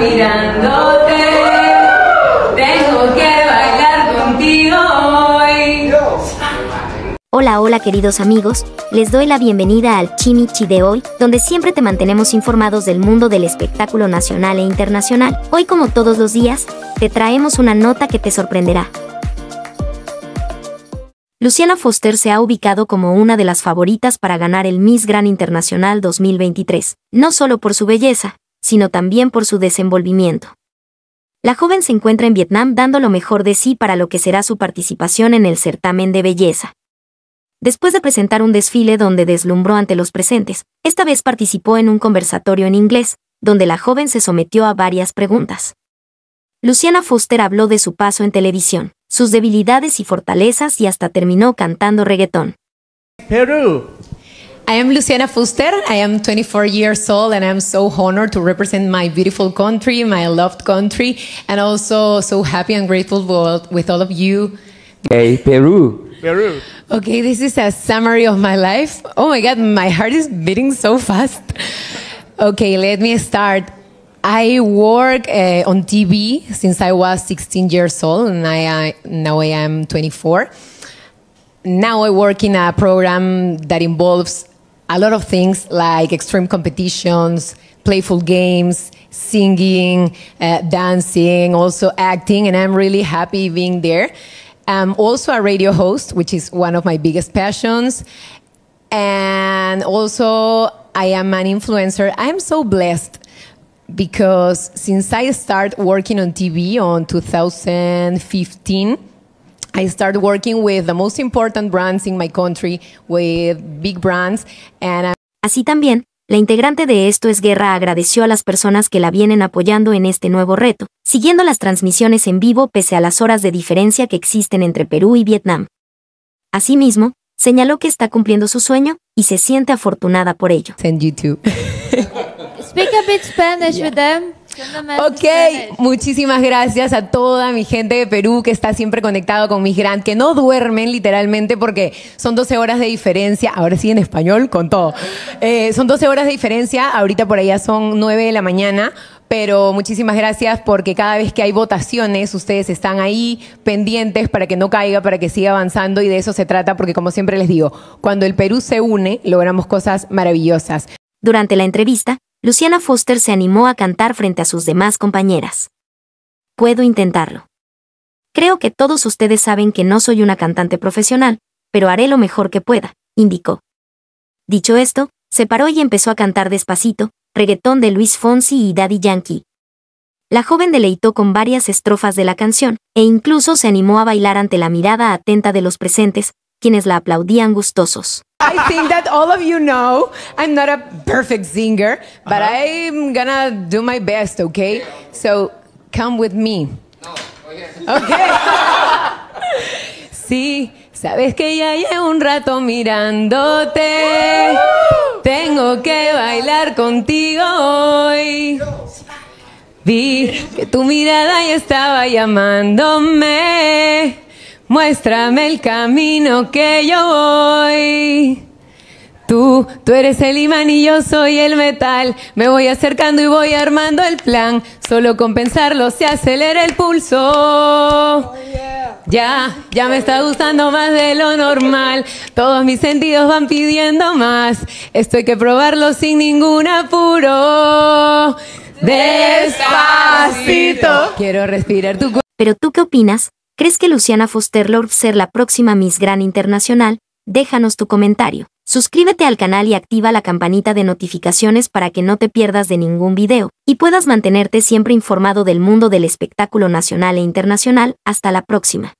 que contigo Hola, hola queridos amigos, les doy la bienvenida al Chimichi de hoy, donde siempre te mantenemos informados del mundo del espectáculo nacional e internacional. Hoy como todos los días, te traemos una nota que te sorprenderá. Luciana Foster se ha ubicado como una de las favoritas para ganar el Miss Gran Internacional 2023, no solo por su belleza, sino también por su desenvolvimiento. La joven se encuentra en Vietnam dando lo mejor de sí para lo que será su participación en el certamen de belleza. Después de presentar un desfile donde deslumbró ante los presentes, esta vez participó en un conversatorio en inglés, donde la joven se sometió a varias preguntas. Luciana Foster habló de su paso en televisión, sus debilidades y fortalezas y hasta terminó cantando reggaetón. Perú, I am Luciana Fuster. I am 24 years old and I'm so honored to represent my beautiful country, my loved country, and also so happy and grateful with all of you. Hey, Peru. Peru. Okay, this is a summary of my life. Oh my God, my heart is beating so fast. Okay, let me start. I work uh, on TV since I was 16 years old, and I, I now I am 24. Now I work in a program that involves a lot of things like extreme competitions, playful games, singing, uh, dancing, also acting, and I'm really happy being there. I'm also a radio host, which is one of my biggest passions. And also, I am an influencer. I'm so blessed because since I started working on TV on 2015, Así también, la integrante de Esto es Guerra agradeció a las personas que la vienen apoyando en este nuevo reto, siguiendo las transmisiones en vivo pese a las horas de diferencia que existen entre Perú y Vietnam. Asimismo, señaló que está cumpliendo su sueño y se siente afortunada por ello. Send you Speak a bit Spanish with them. Ok, muchísimas gracias a toda mi gente de Perú que está siempre conectado con mis gran, que no duermen literalmente porque son 12 horas de diferencia, ahora sí en español con todo. Eh, son 12 horas de diferencia, ahorita por allá son 9 de la mañana, pero muchísimas gracias porque cada vez que hay votaciones ustedes están ahí pendientes para que no caiga, para que siga avanzando y de eso se trata porque como siempre les digo, cuando el Perú se une logramos cosas maravillosas. Durante la entrevista, Luciana Foster se animó a cantar frente a sus demás compañeras. Puedo intentarlo. Creo que todos ustedes saben que no soy una cantante profesional, pero haré lo mejor que pueda, indicó. Dicho esto, se paró y empezó a cantar despacito, reggaetón de Luis Fonsi y Daddy Yankee. La joven deleitó con varias estrofas de la canción, e incluso se animó a bailar ante la mirada atenta de los presentes, quienes la aplaudían gustosos. I think that all of you know I'm not a perfect singer, but I'm gonna do my best, okay? So come with me. No, okay. sí, sabes que ya llevo un rato mirándote. Tengo que bailar contigo hoy. Vi que tu mirada ya estaba llamándome. Muéstrame el camino que yo voy. Tú, tú eres el imán y yo soy el metal. Me voy acercando y voy armando el plan. Solo con pensarlo se acelera el pulso. Ya, ya me está gustando más de lo normal. Todos mis sentidos van pidiendo más. Esto hay que probarlo sin ningún apuro. Despacito. Quiero respirar tu cuerpo. Pero tú qué opinas? ¿Crees que Luciana Foster lorf ser la próxima Miss Gran Internacional? Déjanos tu comentario. Suscríbete al canal y activa la campanita de notificaciones para que no te pierdas de ningún video y puedas mantenerte siempre informado del mundo del espectáculo nacional e internacional. Hasta la próxima.